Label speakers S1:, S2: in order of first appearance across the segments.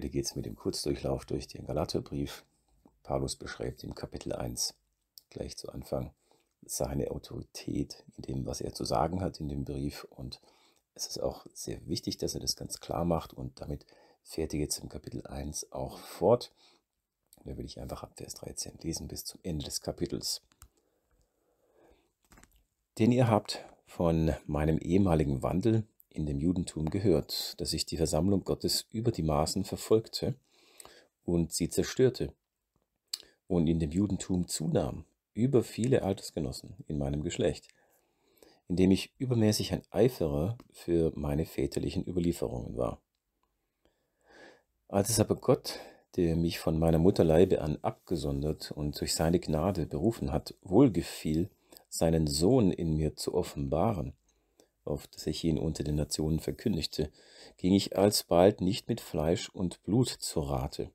S1: geht es mit dem Kurzdurchlauf durch den Galaterbrief. Paulus beschreibt im Kapitel 1 gleich zu Anfang seine Autorität in dem, was er zu sagen hat in dem Brief. Und es ist auch sehr wichtig, dass er das ganz klar macht. Und damit fährt er jetzt im Kapitel 1 auch fort. Da will ich einfach ab Vers 13 lesen bis zum Ende des Kapitels. Den ihr habt von meinem ehemaligen Wandel, in dem Judentum gehört, dass ich die Versammlung Gottes über die Maßen verfolgte und sie zerstörte und in dem Judentum zunahm, über viele Altersgenossen in meinem Geschlecht, indem ich übermäßig ein Eiferer für meine väterlichen Überlieferungen war. Als es aber Gott, der mich von meiner Mutterleibe an abgesondert und durch seine Gnade berufen hat, wohlgefiel, seinen Sohn in mir zu offenbaren, auf das ich ihn unter den Nationen verkündigte, ging ich alsbald nicht mit Fleisch und Blut zu Rate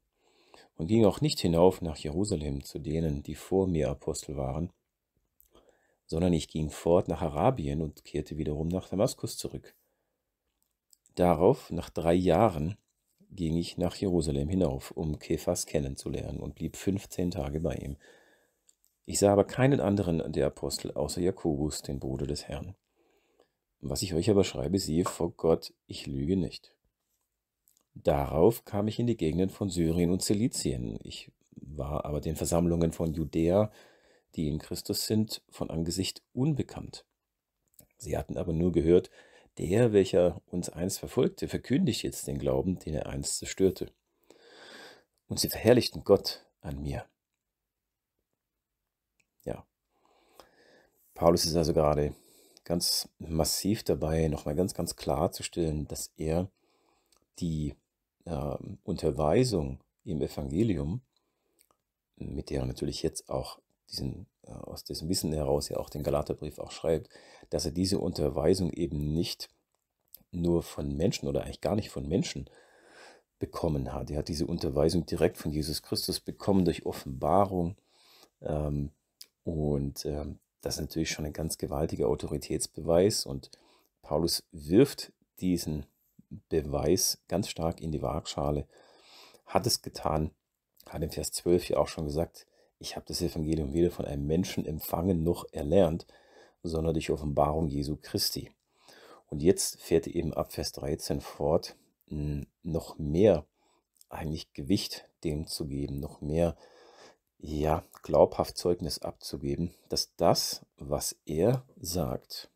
S1: und ging auch nicht hinauf nach Jerusalem zu denen, die vor mir Apostel waren, sondern ich ging fort nach Arabien und kehrte wiederum nach Damaskus zurück. Darauf, nach drei Jahren, ging ich nach Jerusalem hinauf, um Kephas kennenzulernen und blieb fünfzehn Tage bei ihm. Ich sah aber keinen anderen der Apostel außer Jakobus, den Bruder des Herrn. Was ich euch aber schreibe, siehe vor Gott, ich lüge nicht. Darauf kam ich in die Gegenden von Syrien und Zilizien. Ich war aber den Versammlungen von Judäa, die in Christus sind, von Angesicht unbekannt. Sie hatten aber nur gehört, der, welcher uns einst verfolgte, verkündigt jetzt den Glauben, den er einst zerstörte. Und sie verherrlichten Gott an mir. Ja. Paulus ist also gerade ganz massiv dabei, nochmal ganz, ganz klarzustellen, dass er die äh, Unterweisung im Evangelium, mit der er natürlich jetzt auch diesen, äh, aus dessen Wissen heraus ja auch den Galaterbrief auch schreibt, dass er diese Unterweisung eben nicht nur von Menschen oder eigentlich gar nicht von Menschen bekommen hat. Er hat diese Unterweisung direkt von Jesus Christus bekommen durch Offenbarung. Ähm, und ähm, das ist natürlich schon ein ganz gewaltiger Autoritätsbeweis und Paulus wirft diesen Beweis ganz stark in die Waagschale. Hat es getan, hat im Vers 12 ja auch schon gesagt, ich habe das Evangelium weder von einem Menschen empfangen noch erlernt, sondern durch Offenbarung Jesu Christi. Und jetzt fährt er eben ab Vers 13 fort, noch mehr eigentlich Gewicht dem zu geben, noch mehr ja, glaubhaft Zeugnis abzugeben, dass das, was er sagt,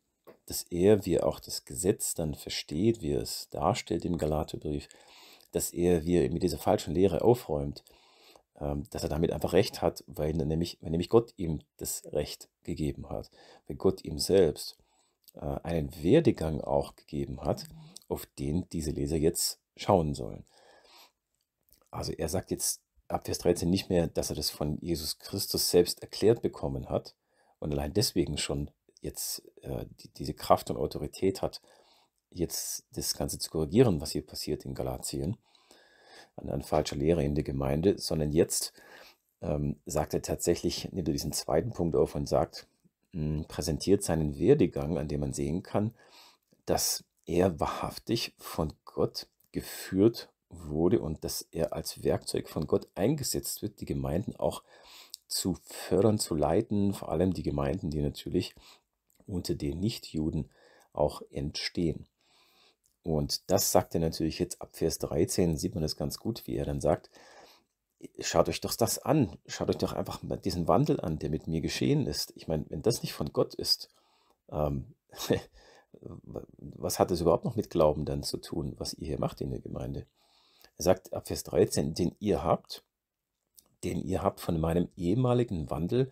S1: dass er, wie er auch das Gesetz dann versteht, wie er es darstellt im Galatebrief, dass er, wie er mit dieser falschen Lehre aufräumt, ähm, dass er damit einfach Recht hat, weil nämlich, weil nämlich Gott ihm das Recht gegeben hat, weil Gott ihm selbst äh, einen Werdegang auch gegeben hat, auf den diese Leser jetzt schauen sollen. Also er sagt jetzt ab Vers 13 nicht mehr, dass er das von Jesus Christus selbst erklärt bekommen hat und allein deswegen schon jetzt äh, die, diese Kraft und Autorität hat, jetzt das Ganze zu korrigieren, was hier passiert in Galatien, an, an falscher Lehre in der Gemeinde, sondern jetzt ähm, sagt er tatsächlich, nimmt er diesen zweiten Punkt auf und sagt, mh, hm, präsentiert seinen Werdegang, an dem man sehen kann, dass er wahrhaftig von Gott geführt wurde und dass er als Werkzeug von Gott eingesetzt wird, die Gemeinden auch zu fördern, zu leiten, vor allem die Gemeinden, die natürlich unter den Nichtjuden auch entstehen. Und das sagt er natürlich jetzt ab Vers 13, sieht man das ganz gut, wie er dann sagt, schaut euch doch das an, schaut euch doch einfach diesen Wandel an, der mit mir geschehen ist. Ich meine, wenn das nicht von Gott ist, ähm, was hat das überhaupt noch mit Glauben dann zu tun, was ihr hier macht in der Gemeinde? Er sagt ab Vers 13, den ihr habt, den ihr habt von meinem ehemaligen Wandel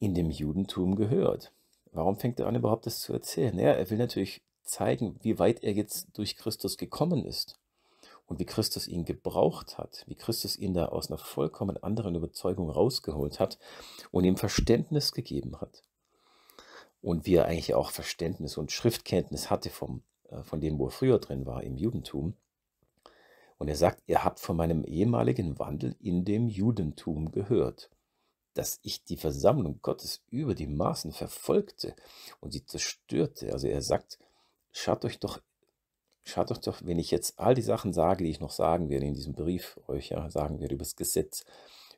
S1: in dem Judentum gehört. Warum fängt er an, überhaupt das zu erzählen? Naja, er will natürlich zeigen, wie weit er jetzt durch Christus gekommen ist und wie Christus ihn gebraucht hat, wie Christus ihn da aus einer vollkommen anderen Überzeugung rausgeholt hat und ihm Verständnis gegeben hat. Und wie er eigentlich auch Verständnis und Schriftkenntnis hatte vom, äh, von dem, wo er früher drin war, im Judentum. Und er sagt, ihr habt von meinem ehemaligen Wandel in dem Judentum gehört, dass ich die Versammlung Gottes über die Maßen verfolgte und sie zerstörte. Also er sagt, schaut euch doch, schaut euch doch, wenn ich jetzt all die Sachen sage, die ich noch sagen werde in diesem Brief euch ja, sagen werde über das Gesetz,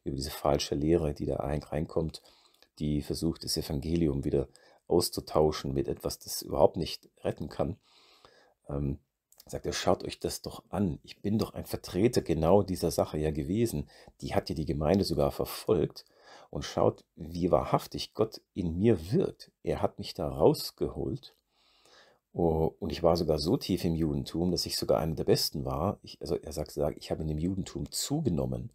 S1: über diese falsche Lehre, die da reinkommt, die versucht, das Evangelium wieder auszutauschen mit etwas, das überhaupt nicht retten kann. Ähm, sagt er, schaut euch das doch an. Ich bin doch ein Vertreter genau dieser Sache ja gewesen. Die hat ja die Gemeinde sogar verfolgt. Und schaut, wie wahrhaftig Gott in mir wirkt. Er hat mich da rausgeholt. Oh, und ich war sogar so tief im Judentum, dass ich sogar einer der Besten war. Ich, also er sagt, ich habe in dem Judentum zugenommen.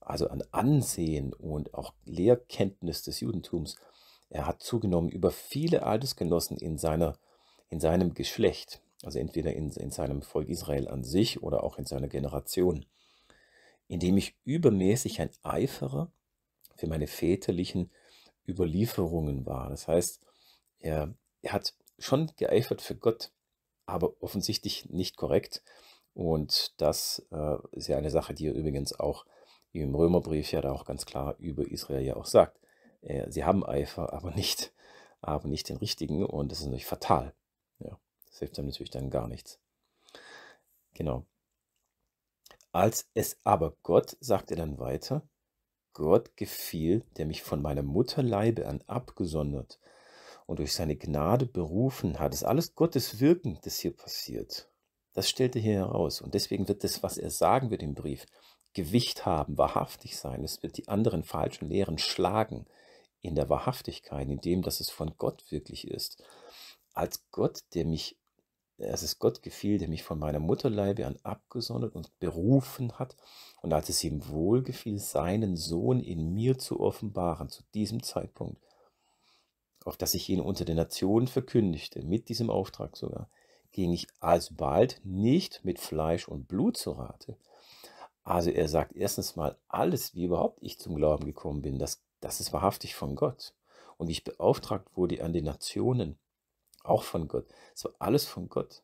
S1: Also an Ansehen und auch Lehrkenntnis des Judentums. Er hat zugenommen über viele Altersgenossen in, seiner, in seinem Geschlecht also entweder in, in seinem Volk Israel an sich oder auch in seiner Generation, indem ich übermäßig ein Eiferer für meine väterlichen Überlieferungen war. Das heißt, er, er hat schon geeifert für Gott, aber offensichtlich nicht korrekt. Und das äh, ist ja eine Sache, die er übrigens auch im Römerbrief ja da auch ganz klar über Israel ja auch sagt. Äh, sie haben Eifer, aber nicht, aber nicht den richtigen und das ist natürlich fatal. Ja. Das hilft einem natürlich dann gar nichts. Genau. Als es aber Gott, sagt er dann weiter, Gott gefiel, der mich von meiner Mutterleibe an abgesondert und durch seine Gnade berufen hat. Es ist alles Gottes Wirken, das hier passiert. Das stellt er hier heraus. Und deswegen wird das, was er sagen wird im Brief, Gewicht haben, wahrhaftig sein. Es wird die anderen falschen Lehren schlagen in der Wahrhaftigkeit, in dem, dass es von Gott wirklich ist. Als Gott, der mich es ist Gott gefiel, der mich von meiner Mutterleibe an abgesondert und berufen hat, und als es ihm wohlgefiel, seinen Sohn in mir zu offenbaren, zu diesem Zeitpunkt, auf dass ich ihn unter den Nationen verkündigte, mit diesem Auftrag sogar, ging ich alsbald nicht mit Fleisch und Blut zu Rate. Also er sagt erstens mal, alles, wie überhaupt ich zum Glauben gekommen bin, das, das ist wahrhaftig von Gott. Und wie ich beauftragt wurde an den Nationen, auch von Gott. Es war alles von Gott.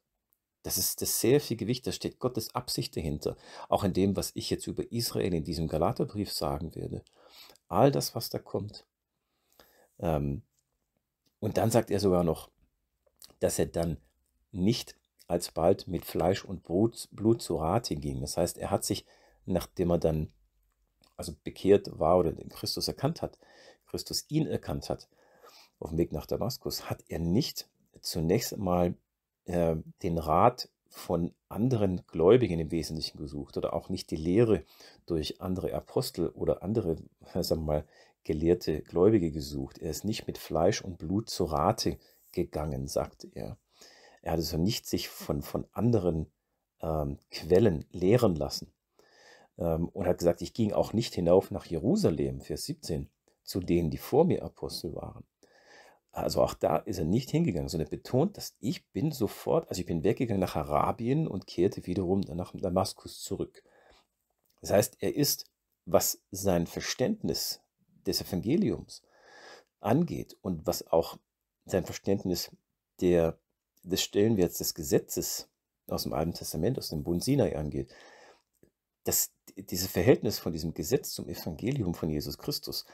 S1: Das ist das sehr viel Gewicht, da steht Gottes Absicht dahinter. Auch in dem, was ich jetzt über Israel in diesem Galaterbrief sagen werde. All das, was da kommt. Ähm, und dann sagt er sogar noch, dass er dann nicht alsbald mit Fleisch und Blut, Blut zu Rate ging. Das heißt, er hat sich, nachdem er dann also bekehrt war oder den Christus erkannt hat, Christus ihn erkannt hat, auf dem Weg nach Damaskus, hat er nicht zunächst mal äh, den Rat von anderen Gläubigen im Wesentlichen gesucht oder auch nicht die Lehre durch andere Apostel oder andere, sagen wir mal, gelehrte Gläubige gesucht. Er ist nicht mit Fleisch und Blut zu Rate gegangen, sagte er. Er hat also nicht sich von, von anderen ähm, Quellen lehren lassen. Ähm, und hat gesagt, ich ging auch nicht hinauf nach Jerusalem, Vers 17, zu denen, die vor mir Apostel waren. Also auch da ist er nicht hingegangen, sondern betont, dass ich bin sofort, also ich bin weggegangen nach Arabien und kehrte wiederum nach Damaskus zurück. Das heißt, er ist, was sein Verständnis des Evangeliums angeht und was auch sein Verständnis der, des Stellenwerts des Gesetzes aus dem Alten Testament, aus dem Bund Sinai angeht, dass dieses Verhältnis von diesem Gesetz zum Evangelium von Jesus Christus,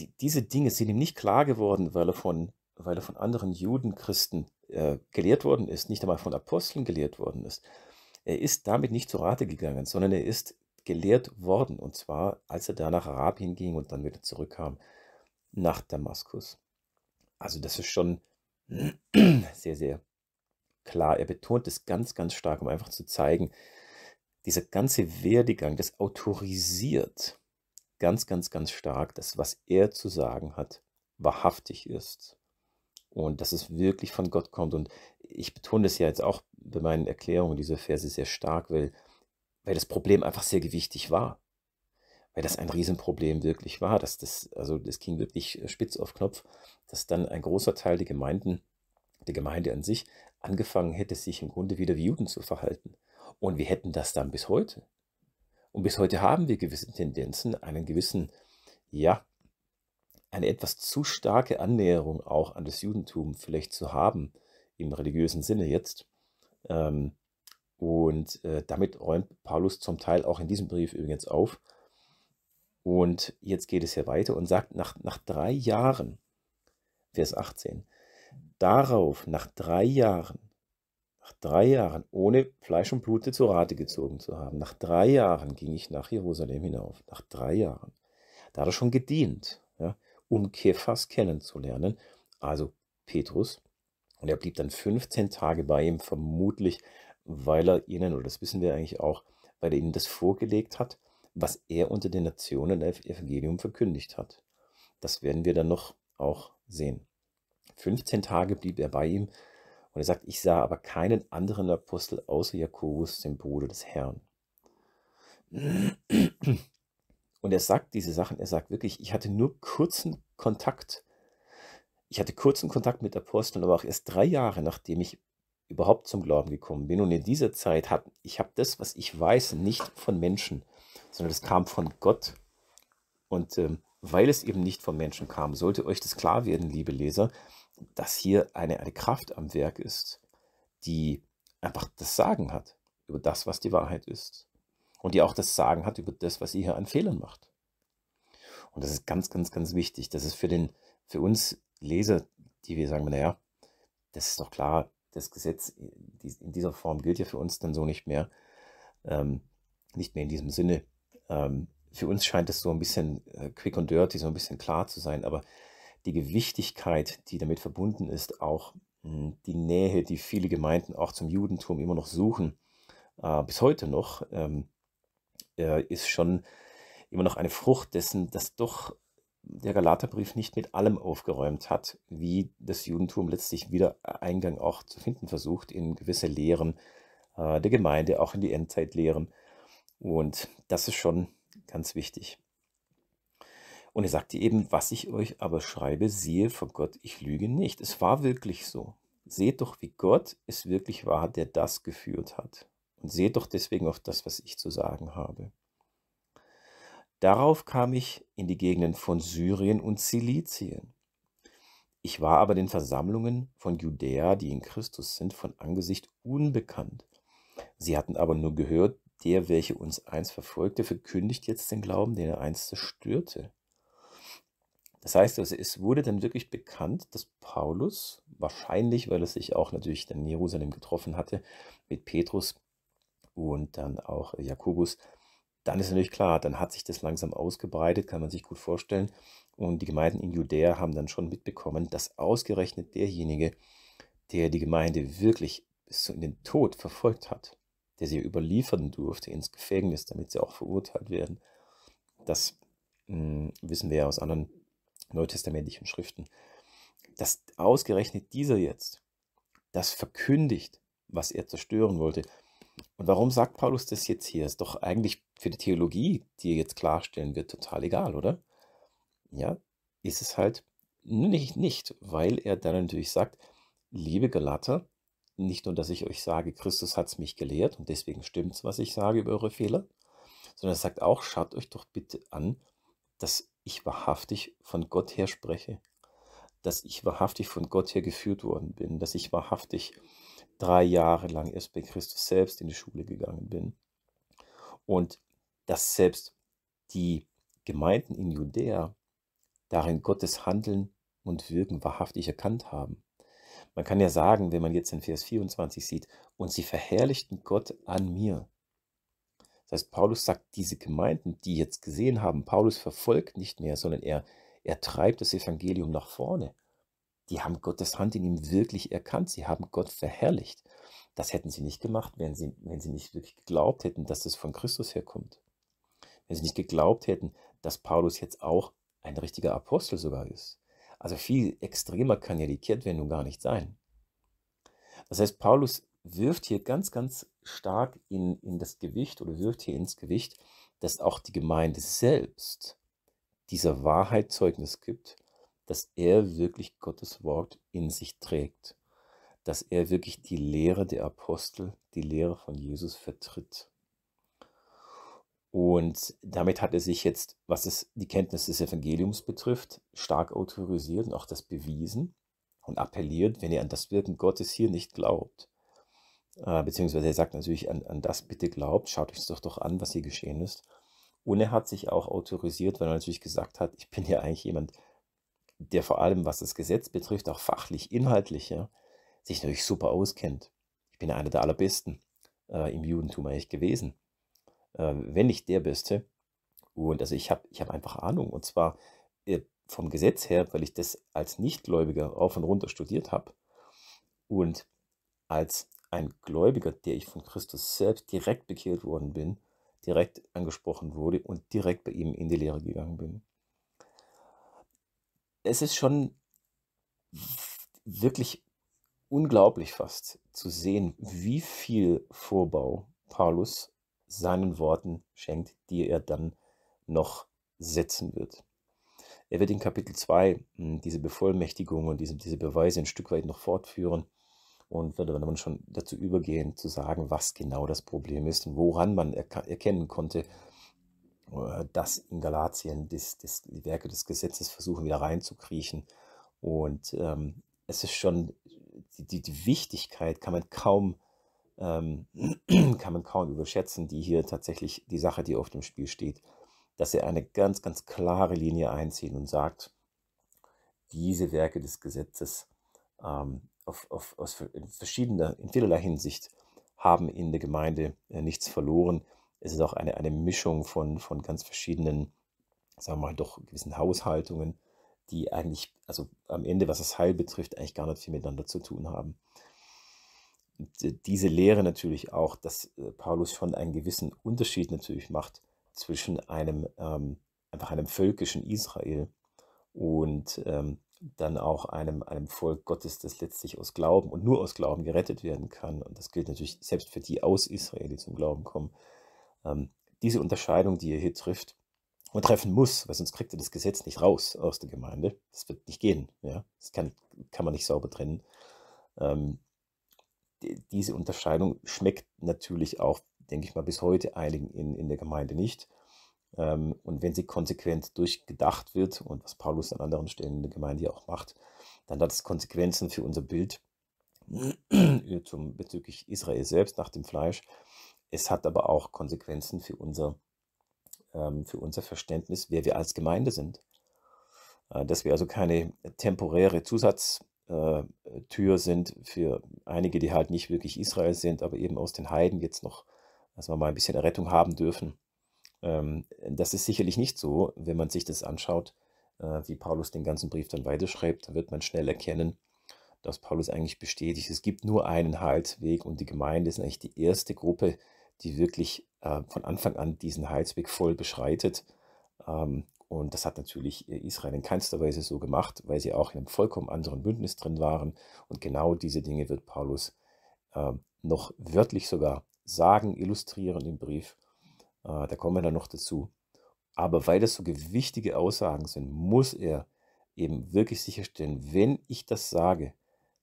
S1: die, diese Dinge sind ihm nicht klar geworden, weil er von, weil er von anderen Juden, Christen äh, gelehrt worden ist, nicht einmal von Aposteln gelehrt worden ist. Er ist damit nicht zu Rate gegangen, sondern er ist gelehrt worden, und zwar als er da nach Arabien ging und dann wieder zurückkam nach Damaskus. Also das ist schon sehr, sehr klar. Er betont es ganz, ganz stark, um einfach zu zeigen, dieser ganze Werdegang, das autorisiert ganz, ganz, ganz stark, dass was er zu sagen hat, wahrhaftig ist. Und dass es wirklich von Gott kommt. Und ich betone das ja jetzt auch bei meinen Erklärungen dieser Verse sehr stark, weil, weil das Problem einfach sehr gewichtig war. Weil das ein Riesenproblem wirklich war. Dass das, also das ging wirklich äh, spitz auf Knopf, dass dann ein großer Teil der Gemeinden, der Gemeinde an sich, angefangen hätte, sich im Grunde wieder wie Juden zu verhalten. Und wir hätten das dann bis heute. Und bis heute haben wir gewisse Tendenzen, einen gewissen, ja, eine etwas zu starke Annäherung auch an das Judentum vielleicht zu haben, im religiösen Sinne jetzt. Ähm, und äh, damit räumt Paulus zum Teil auch in diesem Brief übrigens auf. Und jetzt geht es hier weiter und sagt, nach, nach drei Jahren, Vers 18, darauf, nach drei Jahren, nach drei Jahren ohne Fleisch und Blute zu Rate gezogen zu haben. Nach drei Jahren ging ich nach Jerusalem hinauf. Nach drei Jahren. Da hat er schon gedient, ja, um Kephas kennenzulernen. Also Petrus. Und er blieb dann 15 Tage bei ihm, vermutlich, weil er ihnen, oder das wissen wir eigentlich auch, weil er ihnen das vorgelegt hat, was er unter den Nationen im Evangelium verkündigt hat. Das werden wir dann noch auch sehen. 15 Tage blieb er bei ihm und er sagt, ich sah aber keinen anderen Apostel außer Jakobus, dem Bruder des Herrn. Und er sagt diese Sachen, er sagt wirklich, ich hatte nur kurzen Kontakt. Ich hatte kurzen Kontakt mit Aposteln, aber auch erst drei Jahre, nachdem ich überhaupt zum Glauben gekommen bin. Und in dieser Zeit habe ich habe das, was ich weiß, nicht von Menschen, sondern es kam von Gott. Und ähm, weil es eben nicht von Menschen kam, sollte euch das klar werden, liebe Leser, dass hier eine, eine Kraft am Werk ist, die einfach das Sagen hat über das, was die Wahrheit ist. Und die auch das Sagen hat über das, was ihr hier an Fehlern macht. Und das ist ganz, ganz, ganz wichtig. Das ist für, den, für uns Leser, die wir sagen, naja, das ist doch klar, das Gesetz in dieser Form gilt ja für uns dann so nicht mehr, ähm, nicht mehr in diesem Sinne. Ähm, für uns scheint es so ein bisschen äh, quick und dirty, so ein bisschen klar zu sein, aber die Gewichtigkeit, die damit verbunden ist, auch hm, die Nähe, die viele Gemeinden auch zum Judentum immer noch suchen, äh, bis heute noch, ähm, äh, ist schon immer noch eine Frucht dessen, dass doch der Galaterbrief nicht mit allem aufgeräumt hat, wie das Judentum letztlich wieder Eingang auch zu finden versucht in gewisse Lehren äh, der Gemeinde, auch in die Endzeitlehren. Und das ist schon ganz wichtig. Und er sagte eben, was ich euch aber schreibe, siehe vor Gott, ich lüge nicht. Es war wirklich so. Seht doch, wie Gott es wirklich war, der das geführt hat. Und seht doch deswegen auf das, was ich zu sagen habe. Darauf kam ich in die Gegenden von Syrien und Silizien. Ich war aber den Versammlungen von Judäa, die in Christus sind, von Angesicht unbekannt. Sie hatten aber nur gehört, der, welche uns einst verfolgte, verkündigt jetzt den Glauben, den er einst zerstörte. Das heißt, also es wurde dann wirklich bekannt, dass Paulus, wahrscheinlich, weil er sich auch natürlich dann in Jerusalem getroffen hatte, mit Petrus und dann auch Jakobus, dann ist natürlich klar, dann hat sich das langsam ausgebreitet, kann man sich gut vorstellen. Und die Gemeinden in Judäa haben dann schon mitbekommen, dass ausgerechnet derjenige, der die Gemeinde wirklich bis in den Tod verfolgt hat, der sie überliefern durfte ins Gefängnis, damit sie auch verurteilt werden, das hm, wissen wir ja aus anderen neutestamentlichen Schriften, dass ausgerechnet dieser jetzt das verkündigt, was er zerstören wollte. Und warum sagt Paulus das jetzt hier? Ist doch eigentlich für die Theologie, die er jetzt klarstellen wird, total egal, oder? Ja, ist es halt nicht, nicht, weil er dann natürlich sagt, liebe Galater, nicht nur, dass ich euch sage, Christus hat es mich gelehrt und deswegen stimmt es, was ich sage über eure Fehler, sondern er sagt auch, schaut euch doch bitte an, dass ich wahrhaftig von Gott her spreche, dass ich wahrhaftig von Gott her geführt worden bin, dass ich wahrhaftig drei Jahre lang erst bei Christus selbst in die Schule gegangen bin und dass selbst die Gemeinden in Judäa darin Gottes Handeln und Wirken wahrhaftig erkannt haben. Man kann ja sagen, wenn man jetzt in Vers 24 sieht, und sie verherrlichten Gott an mir. Das heißt, Paulus sagt, diese Gemeinden, die jetzt gesehen haben, Paulus verfolgt nicht mehr, sondern er, er treibt das Evangelium nach vorne. Die haben Gottes Hand in ihm wirklich erkannt. Sie haben Gott verherrlicht. Das hätten sie nicht gemacht, wenn sie, wenn sie nicht wirklich geglaubt hätten, dass das von Christus herkommt. Wenn sie nicht geglaubt hätten, dass Paulus jetzt auch ein richtiger Apostel sogar ist. Also viel extremer kann ja die Kehrtwendung gar nicht sein. Das heißt, Paulus wirft hier ganz, ganz stark in, in das Gewicht oder wirft hier ins Gewicht, dass auch die Gemeinde selbst dieser Wahrheit Zeugnis gibt, dass er wirklich Gottes Wort in sich trägt, dass er wirklich die Lehre der Apostel, die Lehre von Jesus vertritt. Und damit hat er sich jetzt, was es, die Kenntnis des Evangeliums betrifft, stark autorisiert und auch das bewiesen und appelliert, wenn ihr an das Wirken Gottes hier nicht glaubt, äh, beziehungsweise er sagt natürlich, an, an das bitte glaubt, schaut euch das doch, doch an, was hier geschehen ist. Und er hat sich auch autorisiert, weil er natürlich gesagt hat, ich bin ja eigentlich jemand, der vor allem, was das Gesetz betrifft, auch fachlich, inhaltlich, ja, sich natürlich super auskennt. Ich bin ja einer der allerbesten äh, im Judentum eigentlich gewesen, äh, wenn nicht der Beste. Und also ich habe ich hab einfach Ahnung, und zwar äh, vom Gesetz her, weil ich das als Nichtgläubiger auf und runter studiert habe und als ein Gläubiger, der ich von Christus selbst direkt bekehrt worden bin, direkt angesprochen wurde und direkt bei ihm in die Lehre gegangen bin. Es ist schon wirklich unglaublich fast zu sehen, wie viel Vorbau Paulus seinen Worten schenkt, die er dann noch setzen wird. Er wird in Kapitel 2 hm, diese Bevollmächtigung und diese, diese Beweise ein Stück weit noch fortführen und würde man schon dazu übergehen, zu sagen, was genau das Problem ist und woran man erkennen konnte, äh, dass in Galatien das, das, die Werke des Gesetzes versuchen wieder reinzukriechen. Und ähm, es ist schon, die, die, Wichtigkeit kann man kaum ähm, kann man kaum überschätzen, die hier tatsächlich die Sache, die auf dem Spiel steht, dass er eine ganz, ganz klare Linie einzieht und sagt, diese Werke des Gesetzes ähm, auf, auf, aus, in verschiedener, in vielerlei Hinsicht haben in der Gemeinde äh, nichts verloren. Es ist auch eine, eine Mischung von, von ganz verschiedenen, sagen wir mal, doch gewissen Haushaltungen, die eigentlich, also am Ende, was das Heil betrifft, eigentlich gar nicht viel miteinander zu tun haben. Und äh, diese Lehre natürlich auch, dass äh, Paulus schon einen gewissen Unterschied natürlich macht zwischen einem ähm, einfach einem völkischen Israel und ähm, dann auch einem, einem Volk Gottes, das letztlich aus Glauben und nur aus Glauben gerettet werden kann. Und das gilt natürlich selbst für die aus Israel, die zum Glauben kommen. Ähm, diese Unterscheidung, die ihr hier trifft und treffen muss, weil sonst kriegt ihr das Gesetz nicht raus aus der Gemeinde. Das wird nicht gehen. Ja? Das kann, kann man nicht sauber trennen. Ähm, die, diese Unterscheidung schmeckt natürlich auch, denke ich mal, bis heute einigen in, in der Gemeinde nicht. Ähm, und wenn sie konsequent durchgedacht wird und was Paulus an anderen Stellen in der Gemeinde ja auch macht, dann hat es Konsequenzen für unser Bild zum, bezüglich Israel selbst nach dem Fleisch. Es hat aber auch Konsequenzen für unser, ähm, für unser Verständnis, wer wir als Gemeinde sind. Äh, dass wir also keine temporäre Zusatztür äh, sind für einige, die halt nicht wirklich Israel sind, aber eben aus den Heiden jetzt noch, dass wir mal ein bisschen Errettung haben dürfen ähm, das ist sicherlich nicht so, wenn man sich das anschaut, äh, wie Paulus den ganzen Brief dann weiterschreibt, dann wird man schnell erkennen, dass Paulus eigentlich bestätigt, es gibt nur einen Heilsweg und die Gemeinde ist eigentlich die erste Gruppe, die wirklich äh, von Anfang an diesen Heilsweg voll beschreitet. Ähm, und das hat natürlich äh, Israel in keinster Weise so gemacht, weil sie auch in einem vollkommen anderen Bündnis drin waren. Und genau diese Dinge wird Paulus ähm, noch wörtlich sogar sagen, illustrieren im Brief. Äh, da kommen wir dann noch dazu. Aber weil das so gewichtige Aussagen sind, muss er eben wirklich sicherstellen, wenn ich das sage,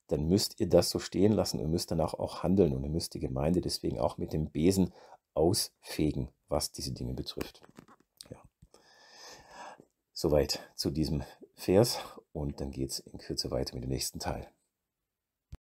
S1: dann müsst ihr das so stehen lassen und müsst danach auch handeln und ihr müsst die Gemeinde deswegen auch mit dem Besen ausfegen, was diese Dinge betrifft. Ja. Soweit zu diesem Vers und dann geht es in Kürze weiter mit dem nächsten Teil.